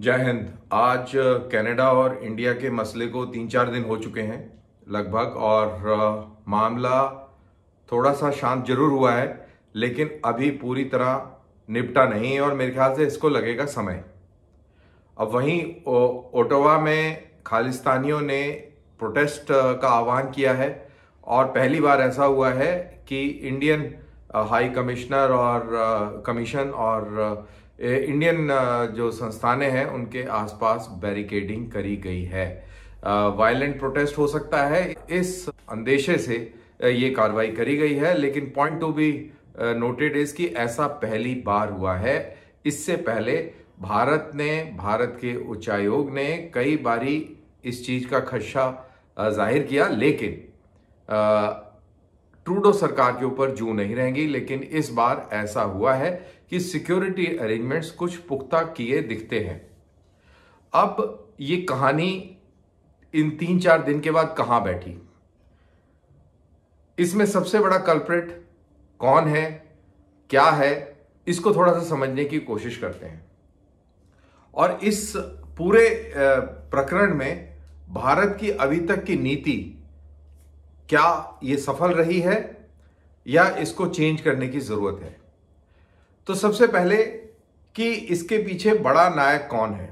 जय हिंद आज कनाडा और इंडिया के मसले को तीन चार दिन हो चुके हैं लगभग और मामला थोड़ा सा शांत जरूर हुआ है लेकिन अभी पूरी तरह निपटा नहीं है और मेरे ख्याल से इसको लगेगा समय अब वहीं ओटोवा में खालिस्तानियों ने प्रोटेस्ट का आह्वान किया है और पहली बार ऐसा हुआ है कि इंडियन हाई कमिश्नर और कमीशन और इंडियन जो संस्थाने हैं उनके आसपास बैरिकेडिंग करी गई है वायलेंट प्रोटेस्ट हो सकता है इस अंदेशे से ये कार्रवाई करी गई है लेकिन point to be noted is कि ऐसा पहली बार हुआ है इससे पहले भारत ने भारत के उच्चायोग ने कई बारी इस चीज का खदशा जाहिर किया लेकिन ट्रूडो सरकार के ऊपर जू नहीं रहेंगी लेकिन इस बार ऐसा हुआ है कि सिक्योरिटी अरेंजमेंट्स कुछ पुख्ता किए दिखते हैं अब ये कहानी इन तीन चार दिन के बाद कहां बैठी इसमें सबसे बड़ा कल्प्रेट कौन है क्या है इसको थोड़ा सा समझने की कोशिश करते हैं और इस पूरे प्रकरण में भारत की अभी तक की नीति क्या ये सफल रही है या इसको चेंज करने की जरूरत है तो सबसे पहले कि इसके पीछे बड़ा नायक कौन है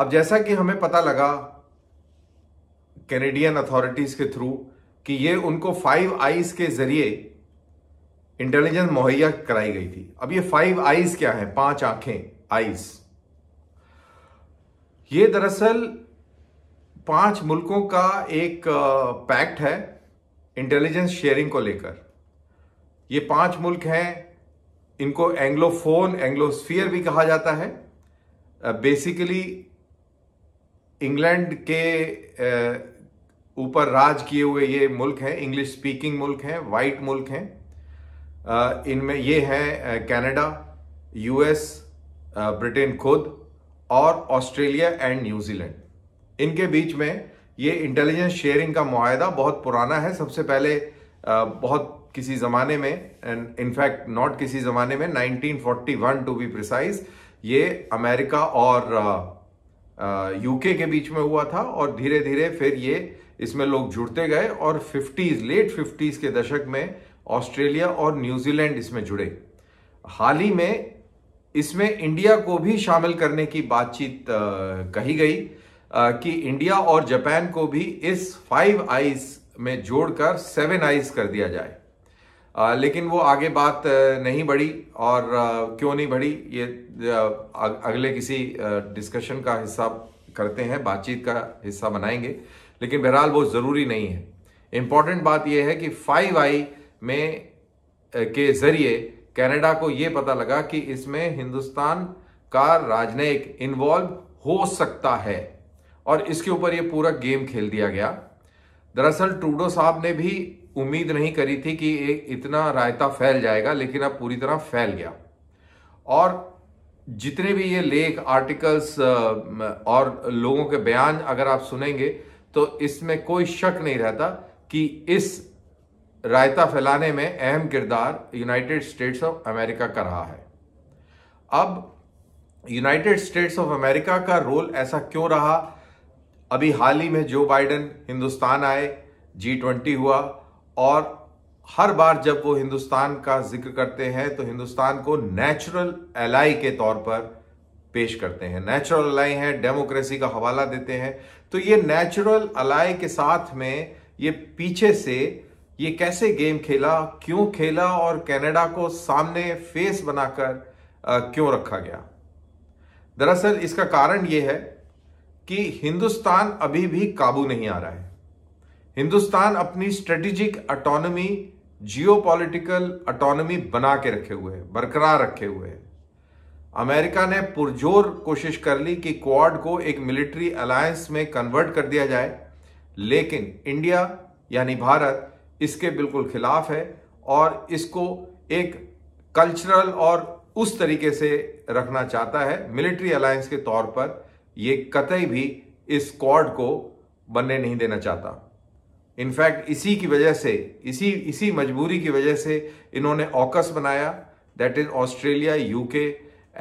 अब जैसा कि हमें पता लगा कैनेडियन अथॉरिटीज के थ्रू कि ये उनको फाइव आईज के जरिए इंटेलिजेंस मुहैया कराई गई थी अब ये फाइव आईज क्या है पांच आंखें आईज ये दरअसल पांच मुल्कों का एक पैक्ट है इंटेलिजेंस शेयरिंग को लेकर ये पांच मुल्क हैं इनको एंग्लोफोन एंग्लोस्फियर भी कहा जाता है बेसिकली इंग्लैंड के ऊपर राज किए हुए ये मुल्क हैं इंग्लिश स्पीकिंग मुल्क हैं वाइट मुल्क हैं इनमें ये हैं कनाडा यूएस ब्रिटेन खुद और ऑस्ट्रेलिया एंड न्यूजीलैंड इनके बीच में ये इंटेलिजेंस शेयरिंग का माहदा बहुत पुराना है सबसे पहले बहुत किसी ज़माने में एंड इनफैक्ट नॉट किसी ज़माने में 1941 टू बी प्रिसाइज ये अमेरिका और यूके के बीच में हुआ था और धीरे धीरे फिर ये इसमें लोग जुड़ते गए और फिफ्टीज लेट फिफ्टीज के दशक में ऑस्ट्रेलिया और न्यूजीलैंड इसमें जुड़े हाल ही में इसमें इंडिया को भी शामिल करने की बातचीत कही गई कि इंडिया और जापान को भी इस फाइव आइज में जोड़कर सेवन आइज कर दिया जाए लेकिन वो आगे बात नहीं बढ़ी और क्यों नहीं बढ़ी ये अगले किसी डिस्कशन का हिस्सा करते हैं बातचीत का हिस्सा बनाएंगे लेकिन बहरहाल वो ज़रूरी नहीं है इंपॉर्टेंट बात यह है कि फाइव आई में के ज़रिए कनाडा को ये पता लगा कि इसमें हिंदुस्तान का राजनयिक इन्वॉल्व हो सकता है और इसके ऊपर ये पूरा गेम खेल दिया गया दरअसल ट्रूडो साहब ने भी उम्मीद नहीं करी थी कि इतना रायता फैल जाएगा लेकिन अब पूरी तरह फैल गया और जितने भी ये लेख आर्टिकल्स और लोगों के बयान अगर आप सुनेंगे तो इसमें कोई शक नहीं रहता कि इस रायता फैलाने में अहम किरदार यूनाइटेड स्टेट्स ऑफ अमेरिका का रहा है अब यूनाइटेड स्टेट्स ऑफ अमेरिका का रोल ऐसा क्यों रहा अभी हाल ही में जो बाइडेन हिंदुस्तान आए जी ट्वेंटी हुआ और हर बार जब वो हिंदुस्तान का जिक्र करते हैं तो हिंदुस्तान को नेचुरल एलाई के तौर पर पेश करते हैं नेचुरल अलाई है डेमोक्रेसी का हवाला देते हैं तो ये नेचुरल अलाई के साथ में ये पीछे से ये कैसे गेम खेला क्यों खेला और कनाडा को सामने फेस बनाकर क्यों रखा गया दरअसल इसका कारण ये है कि हिंदुस्तान अभी भी काबू नहीं आ रहा है हिंदुस्तान अपनी स्ट्रेटेजिक ऑटोनॉमी जियोपॉलिटिकल ऑटोनॉमी बना के रखे हुए है बरकरार रखे हुए है अमेरिका ने पुरजोर कोशिश कर ली कि क्वाड को एक मिलिट्री अलायंस में कन्वर्ट कर दिया जाए लेकिन इंडिया यानी भारत इसके बिल्कुल खिलाफ है और इसको एक कल्चरल और उस तरीके से रखना चाहता है मिलिट्री अलायंस के तौर पर ये कतई भी इस स्क्वाड को बनने नहीं देना चाहता इनफैक्ट इसी की वजह से इसी इसी मजबूरी की वजह से इन्होंने ऑकस बनाया that is Australia UK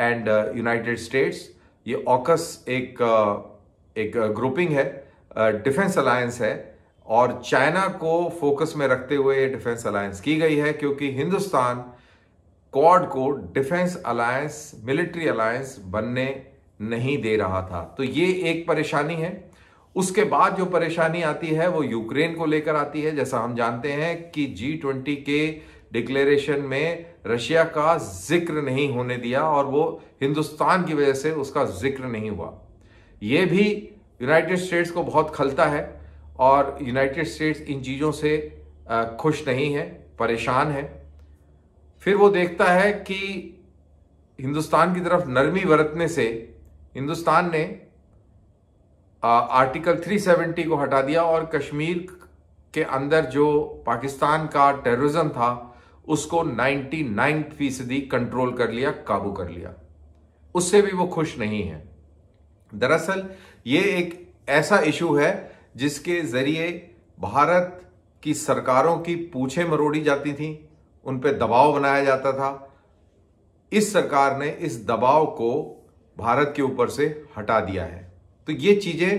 and United States ये ऑकस एक uh, एक ग्रुपिंग uh, है डिफेंस uh, अलायंस है और चाइना को फोकस में रखते हुए डिफेंस अलायंस की गई है क्योंकि हिंदुस्तान क्वाड को डिफेंस अलायंस मिलिट्री अलायंस बनने नहीं दे रहा था तो ये एक परेशानी है उसके बाद जो परेशानी आती है वो यूक्रेन को लेकर आती है जैसा हम जानते हैं कि जी ट्वेंटी के डिक्लेरेशन में रशिया का जिक्र नहीं होने दिया और वो हिंदुस्तान की वजह से उसका जिक्र नहीं हुआ ये भी यूनाइटेड स्टेट्स को बहुत खलता है और यूनाइटेड स्टेट्स इन चीज़ों से खुश नहीं है परेशान है फिर वो देखता है कि हिंदुस्तान की तरफ नरमी बरतने से हिंदुस्तान ने आ, आर्टिकल 370 को हटा दिया और कश्मीर के अंदर जो पाकिस्तान का टेररिज्म था उसको 99 फीसदी कंट्रोल कर लिया काबू कर लिया उससे भी वो खुश नहीं है दरअसल ये एक ऐसा इशू है जिसके जरिए भारत की सरकारों की पूछे मरोड़ी जाती थी उन पर दबाव बनाया जाता था इस सरकार ने इस दबाव को भारत के ऊपर से हटा दिया है तो ये चीज़ें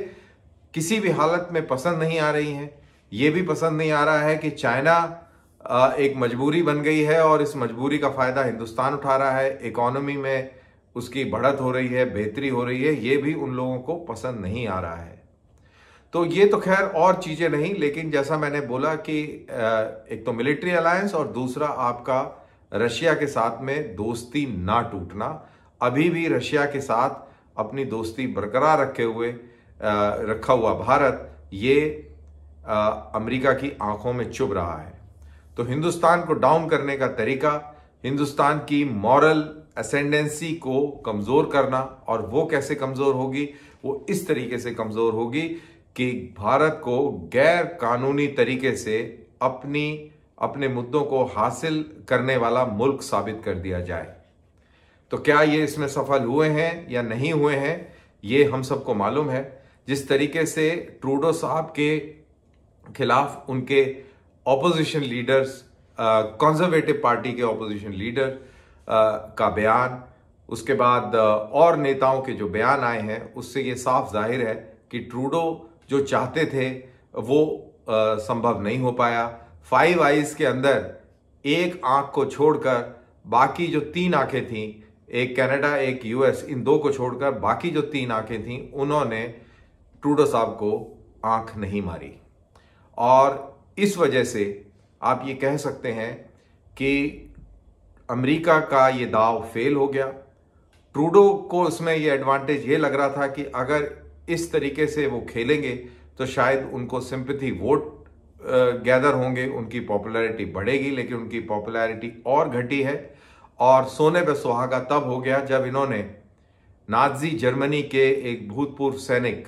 किसी भी हालत में पसंद नहीं आ रही हैं ये भी पसंद नहीं आ रहा है कि चाइना एक मजबूरी बन गई है और इस मजबूरी का फ़ायदा हिंदुस्तान उठा रहा है इकोनॉमी में उसकी बढ़त हो रही है बेहतरी हो रही है ये भी उन लोगों को पसंद नहीं आ रहा है तो ये तो खैर और चीज़ें नहीं लेकिन जैसा मैंने बोला कि एक तो मिलिट्री अलायंस और दूसरा आपका रशिया के साथ में दोस्ती ना टूटना अभी भी रशिया के साथ अपनी दोस्ती बरकरार रखे हुए रखा हुआ भारत ये अमेरिका की आंखों में चुभ रहा है तो हिंदुस्तान को डाउन करने का तरीका हिंदुस्तान की मॉरल असेंडेंसी को कमज़ोर करना और वो कैसे कमज़ोर होगी वो इस तरीके से कमज़ोर होगी कि भारत को गैर कानूनी तरीके से अपनी अपने मुद्दों को हासिल करने वाला मुल्क साबित कर दिया जाए तो क्या ये इसमें सफल हुए हैं या नहीं हुए हैं ये हम सबको मालूम है जिस तरीके से ट्रूडो साहब के खिलाफ उनके ऑपोजिशन लीडर्स कंजर्वेटिव पार्टी के ऑपोजिशन लीडर का बयान उसके बाद और नेताओं के जो बयान आए हैं उससे ये साफ जाहिर है कि ट्रूडो जो चाहते थे वो संभव नहीं हो पाया फाइव आइज के अंदर एक आंख को छोड़कर बाकी जो तीन आंखें थीं एक कनाडा एक यूएस इन दो को छोड़कर बाकी जो तीन आंखें थीं उन्होंने ट्रूडो साहब को आंख नहीं मारी और इस वजह से आप ये कह सकते हैं कि अमेरिका का ये दाव फेल हो गया ट्रूडो को उसमें ये एडवांटेज ये लग रहा था कि अगर इस तरीके से वो खेलेंगे तो शायद उनको सिंपथी वोट गैदर होंगे उनकी पॉपुलैरिटी बढ़ेगी लेकिन उनकी पॉपुलैरिटी और घटी है और सोने पे सुहागा तब हो गया जब इन्होंने नाजी जर्मनी के एक भूतपूर्व सैनिक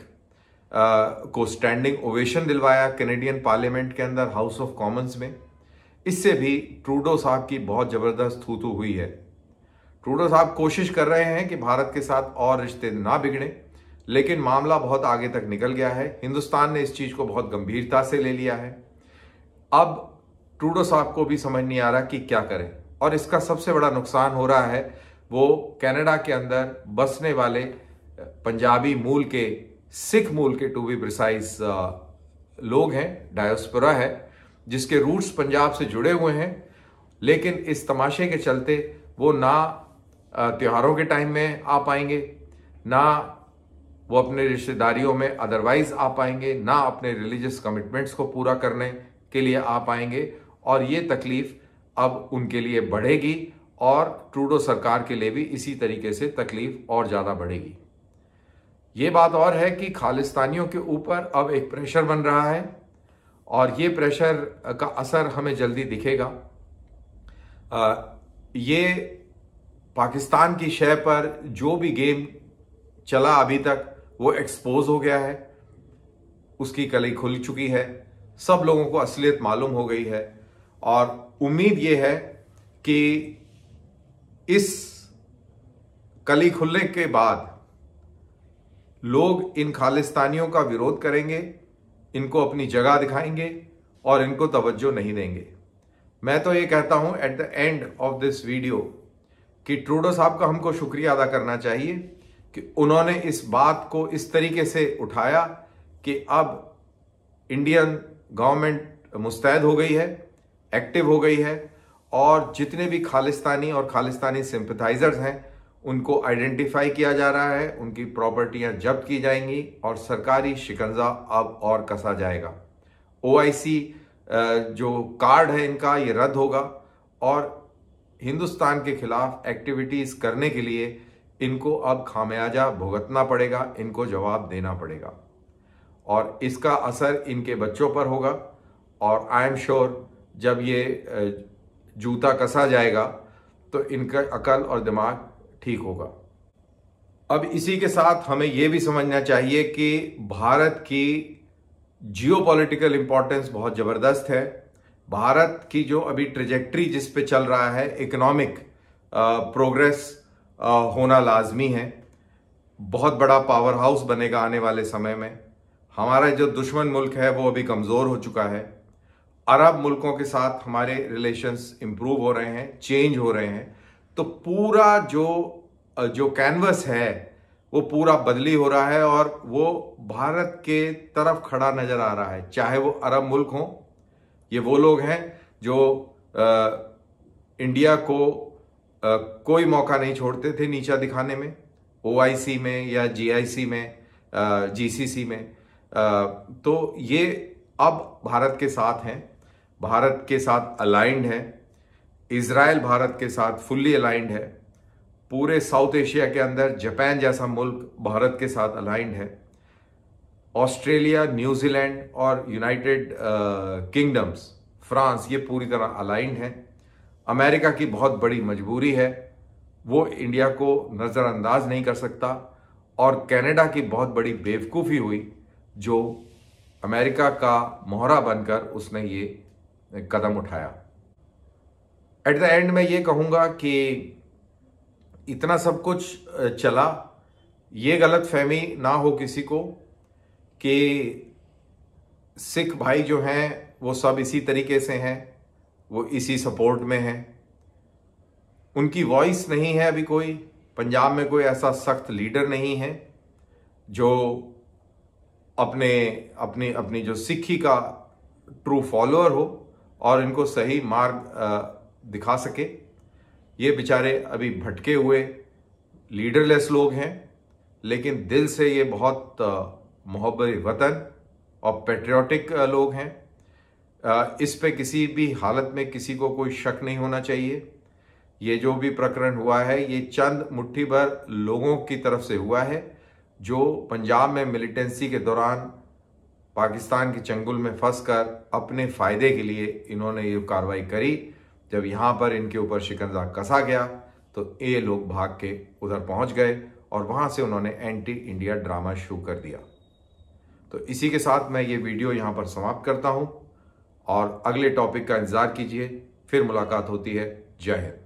को स्टैंडिंग ओवेशन दिलवाया कैनेडियन पार्लियामेंट के अंदर हाउस ऑफ कॉमन्स में इससे भी ट्रूडो साहब की बहुत ज़बरदस्त थूथू हुई है ट्रूडो साहब कोशिश कर रहे हैं कि भारत के साथ और रिश्ते ना बिगड़ें लेकिन मामला बहुत आगे तक निकल गया है हिंदुस्तान ने इस चीज़ को बहुत गंभीरता से ले लिया है अब ट्रूडो साहब को भी समझ नहीं आ रहा कि क्या करें और इसका सबसे बड़ा नुकसान हो रहा है वो कनाडा के अंदर बसने वाले पंजाबी मूल के सिख मूल के टू बी प्रिसाइज लोग हैं डायोस्पोरा है जिसके रूट्स पंजाब से जुड़े हुए हैं लेकिन इस तमाशे के चलते वो ना त्योहारों के टाइम में आ पाएंगे ना वो अपने रिश्तेदारियों में अदरवाइज आ पाएंगे ना अपने रिलीजियस कमिटमेंट्स को पूरा करने के लिए आ पाएंगे और ये तकलीफ अब उनके लिए बढ़ेगी और ट्रूडो सरकार के लिए भी इसी तरीके से तकलीफ और ज़्यादा बढ़ेगी ये बात और है कि खालिस्तानियों के ऊपर अब एक प्रेशर बन रहा है और ये प्रेशर का असर हमें जल्दी दिखेगा आ, ये पाकिस्तान की शय पर जो भी गेम चला अभी तक वो एक्सपोज हो गया है उसकी कली खुल चुकी है सब लोगों को असलियत मालूम हो गई है और उम्मीद ये है कि इस कली खुलने के बाद लोग इन खालिस्तानियों का विरोध करेंगे इनको अपनी जगह दिखाएंगे और इनको तवज्जो नहीं देंगे मैं तो ये कहता हूं at the end of this video कि ट्रूडो साहब का हमको शुक्रिया अदा करना चाहिए कि उन्होंने इस बात को इस तरीके से उठाया कि अब इंडियन गवर्नमेंट मुस्तैद हो गई है एक्टिव हो गई है और जितने भी खालिस्तानी और खालिस्तानी सिंपथाइजर्स हैं उनको आइडेंटिफाई किया जा रहा है उनकी प्रॉपर्टियां जब्त की जाएंगी और सरकारी शिकंजा अब और कसा जाएगा ओ जो कार्ड है इनका ये रद्द होगा और हिंदुस्तान के खिलाफ एक्टिविटीज़ करने के लिए इनको अब खामियाजा भुगतना पड़ेगा इनको जवाब देना पड़ेगा और इसका असर इनके बच्चों पर होगा और आई एम श्योर जब ये जूता कसा जाएगा तो इनका अकल और दिमाग ठीक होगा अब इसी के साथ हमें यह भी समझना चाहिए कि भारत की जियो पोलिटिकल इंपॉर्टेंस बहुत ज़बरदस्त है भारत की जो अभी ट्रेजेक्ट्री जिस पे चल रहा है इकोनॉमिक प्रोग्रेस होना लाजमी है बहुत बड़ा पावर हाउस बनेगा आने वाले समय में हमारा जो दुश्मन मुल्क है वो अभी कमज़ोर हो चुका है अरब मुल्कों के साथ हमारे रिलेशंस इम्प्रूव हो रहे हैं चेंज हो रहे हैं तो पूरा जो जो कैनवस है वो पूरा बदली हो रहा है और वो भारत के तरफ खड़ा नजर आ रहा है चाहे वो अरब मुल्क हों ये वो लोग हैं जो आ, इंडिया को आ, कोई मौका नहीं छोड़ते थे नीचा दिखाने में ओआईसी में या जीआईसी में जीसीसी में आ, तो ये अब भारत के साथ हैं भारत के साथ अलाइंड है इसराइल भारत के साथ फुल्ली अलाइंड है पूरे साउथ एशिया के अंदर जापान जैसा मुल्क भारत के साथ अलाइंड है ऑस्ट्रेलिया न्यूजीलैंड और यूनाइटेड किंगडम्स फ्रांस ये पूरी तरह अलाइंड है अमेरिका की बहुत बड़ी मजबूरी है वो इंडिया को नज़रअंदाज नहीं कर सकता और कनाडा की बहुत बड़ी बेवकूफ़ी हुई जो अमेरिका का मोहरा बनकर उसने ये कदम उठाया एट द एंड मैं ये कहूँगा कि इतना सब कुछ चला ये गलत फहमी ना हो किसी को कि सिख भाई जो हैं वो सब इसी तरीके से हैं वो इसी सपोर्ट में हैं उनकी वॉइस नहीं है अभी कोई पंजाब में कोई ऐसा सख्त लीडर नहीं है जो अपने अपनी अपनी जो सिखी का ट्रू फॉलोअर हो और इनको सही मार्ग दिखा सके ये बेचारे अभी भटके हुए लीडरलेस लोग हैं लेकिन दिल से ये बहुत मोहब्बत वतन और पेट्रियाटिक लोग हैं इस पे किसी भी हालत में किसी को कोई शक नहीं होना चाहिए ये जो भी प्रकरण हुआ है ये चंद मुट्ठी भर लोगों की तरफ से हुआ है जो पंजाब में मिलिटेंसी के दौरान पाकिस्तान के चंगुल में फंसकर अपने फ़ायदे के लिए इन्होंने ये कार्रवाई करी जब यहाँ पर इनके ऊपर शिकंजा कसा गया तो ये लोग भाग के उधर पहुँच गए और वहाँ से उन्होंने एंटी इंडिया ड्रामा शुरू कर दिया तो इसी के साथ मैं ये वीडियो यहाँ पर समाप्त करता हूँ और अगले टॉपिक का इंतज़ार कीजिए फिर मुलाकात होती है जय हिंद